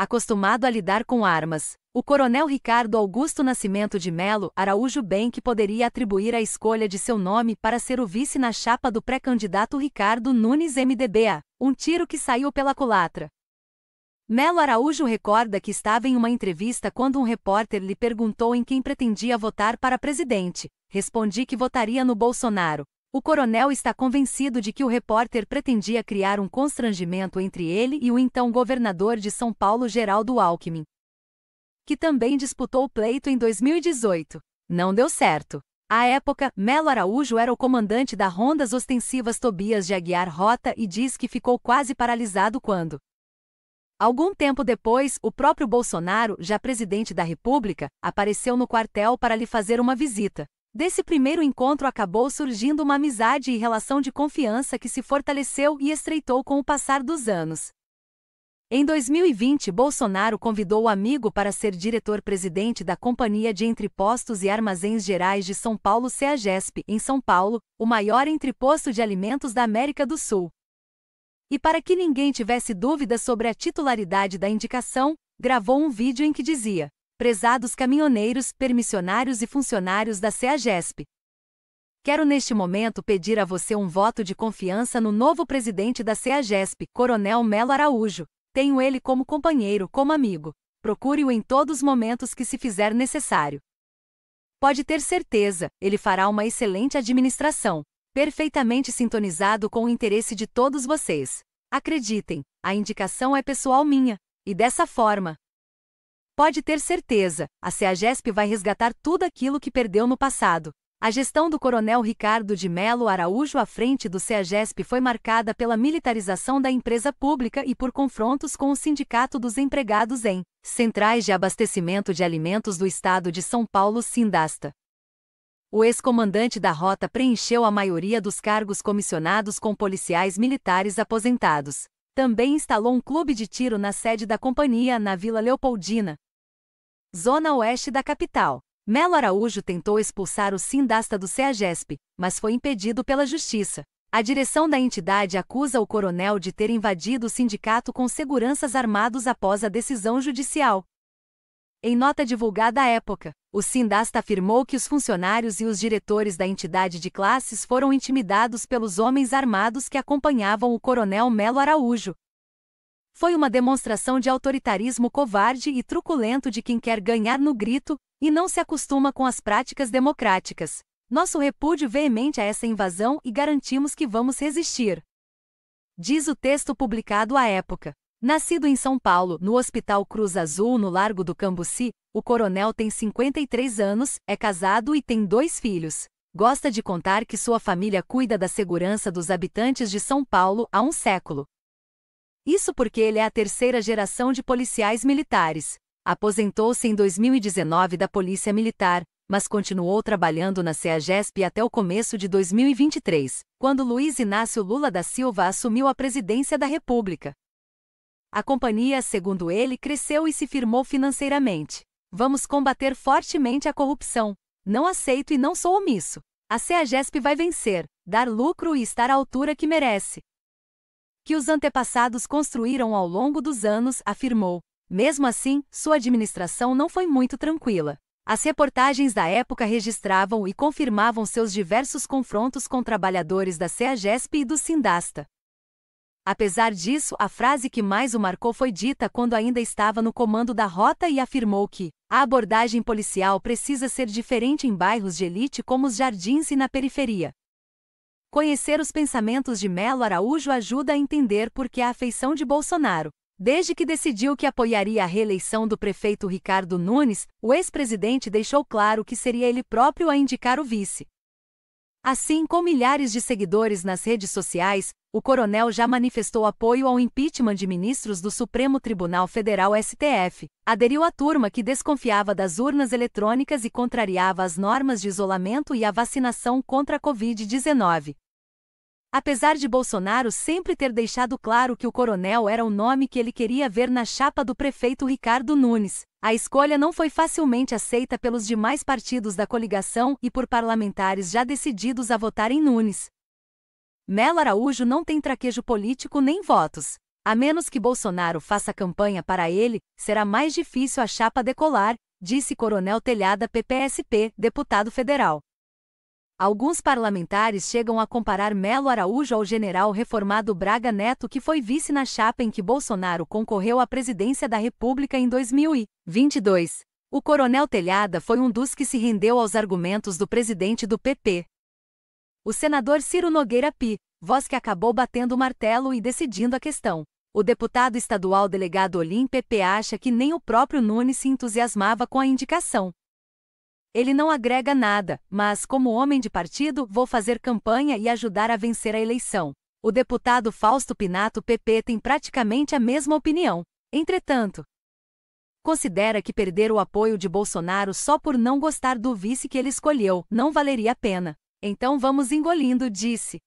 acostumado a lidar com armas. O coronel Ricardo Augusto Nascimento de Melo Araújo bem que poderia atribuir a escolha de seu nome para ser o vice na chapa do pré-candidato Ricardo Nunes MDBA, um tiro que saiu pela culatra. Melo Araújo recorda que estava em uma entrevista quando um repórter lhe perguntou em quem pretendia votar para presidente. Respondi que votaria no Bolsonaro. O coronel está convencido de que o repórter pretendia criar um constrangimento entre ele e o então governador de São Paulo Geraldo Alckmin, que também disputou o pleito em 2018. Não deu certo. À época, Melo Araújo era o comandante da Rondas Ostensivas Tobias de Aguiar Rota e diz que ficou quase paralisado quando, Algum tempo depois, o próprio Bolsonaro, já presidente da República, apareceu no quartel para lhe fazer uma visita. Desse primeiro encontro acabou surgindo uma amizade e relação de confiança que se fortaleceu e estreitou com o passar dos anos. Em 2020, Bolsonaro convidou o amigo para ser diretor-presidente da Companhia de Entrepostos e Armazéns Gerais de São Paulo, CEAGESP, em São Paulo, o maior entreposto de alimentos da América do Sul. E para que ninguém tivesse dúvidas sobre a titularidade da indicação, gravou um vídeo em que dizia: prezados caminhoneiros, permissionários e funcionários da CEAGESP. Quero neste momento pedir a você um voto de confiança no novo presidente da CEAGESP, Coronel Melo Araújo. Tenho ele como companheiro, como amigo. Procure-o em todos os momentos que se fizer necessário. Pode ter certeza, ele fará uma excelente administração, perfeitamente sintonizado com o interesse de todos vocês. Acreditem, a indicação é pessoal minha, e dessa forma, Pode ter certeza, a CEAGESP vai resgatar tudo aquilo que perdeu no passado. A gestão do coronel Ricardo de Melo Araújo à frente do CEAGESP foi marcada pela militarização da empresa pública e por confrontos com o Sindicato dos Empregados em Centrais de Abastecimento de Alimentos do Estado de São Paulo Sindasta. O ex-comandante da rota preencheu a maioria dos cargos comissionados com policiais militares aposentados. Também instalou um clube de tiro na sede da companhia na Vila Leopoldina, Zona Oeste da capital. Melo Araújo tentou expulsar o Sindasta do CEAGESP, mas foi impedido pela Justiça. A direção da entidade acusa o coronel de ter invadido o sindicato com seguranças armados após a decisão judicial. Em nota divulgada à época, o Sindasta afirmou que os funcionários e os diretores da entidade de classes foram intimidados pelos homens armados que acompanhavam o coronel Melo Araújo, foi uma demonstração de autoritarismo covarde e truculento de quem quer ganhar no grito e não se acostuma com as práticas democráticas. Nosso repúdio veemente a essa invasão e garantimos que vamos resistir. Diz o texto publicado à época. Nascido em São Paulo, no Hospital Cruz Azul, no Largo do Cambuci, o coronel tem 53 anos, é casado e tem dois filhos. Gosta de contar que sua família cuida da segurança dos habitantes de São Paulo há um século. Isso porque ele é a terceira geração de policiais militares. Aposentou-se em 2019 da Polícia Militar, mas continuou trabalhando na CEAGESP até o começo de 2023, quando Luiz Inácio Lula da Silva assumiu a presidência da República. A companhia, segundo ele, cresceu e se firmou financeiramente. Vamos combater fortemente a corrupção. Não aceito e não sou omisso. A CEAGESP vai vencer, dar lucro e estar à altura que merece que os antepassados construíram ao longo dos anos, afirmou. Mesmo assim, sua administração não foi muito tranquila. As reportagens da época registravam e confirmavam seus diversos confrontos com trabalhadores da CEAGESP e do Sindasta. Apesar disso, a frase que mais o marcou foi dita quando ainda estava no comando da rota e afirmou que a abordagem policial precisa ser diferente em bairros de elite como os jardins e na periferia. Conhecer os pensamentos de Melo Araújo ajuda a entender por que a afeição de Bolsonaro. Desde que decidiu que apoiaria a reeleição do prefeito Ricardo Nunes, o ex-presidente deixou claro que seria ele próprio a indicar o vice. Assim com milhares de seguidores nas redes sociais, o coronel já manifestou apoio ao impeachment de ministros do Supremo Tribunal Federal STF, aderiu à turma que desconfiava das urnas eletrônicas e contrariava as normas de isolamento e a vacinação contra a Covid-19. Apesar de Bolsonaro sempre ter deixado claro que o coronel era o nome que ele queria ver na chapa do prefeito Ricardo Nunes, a escolha não foi facilmente aceita pelos demais partidos da coligação e por parlamentares já decididos a votar em Nunes. Melo Araújo não tem traquejo político nem votos. A menos que Bolsonaro faça campanha para ele, será mais difícil a chapa decolar, disse Coronel Telhada PPSP, deputado federal. Alguns parlamentares chegam a comparar Melo Araújo ao general reformado Braga Neto, que foi vice na chapa em que Bolsonaro concorreu à presidência da República em 2022. O coronel Telhada foi um dos que se rendeu aos argumentos do presidente do PP. O senador Ciro Nogueira Pi, voz que acabou batendo o martelo e decidindo a questão. O deputado estadual delegado Olim PP acha que nem o próprio Nunes se entusiasmava com a indicação. Ele não agrega nada, mas, como homem de partido, vou fazer campanha e ajudar a vencer a eleição. O deputado Fausto Pinato PP tem praticamente a mesma opinião. Entretanto, considera que perder o apoio de Bolsonaro só por não gostar do vice que ele escolheu não valeria a pena. Então vamos engolindo, disse.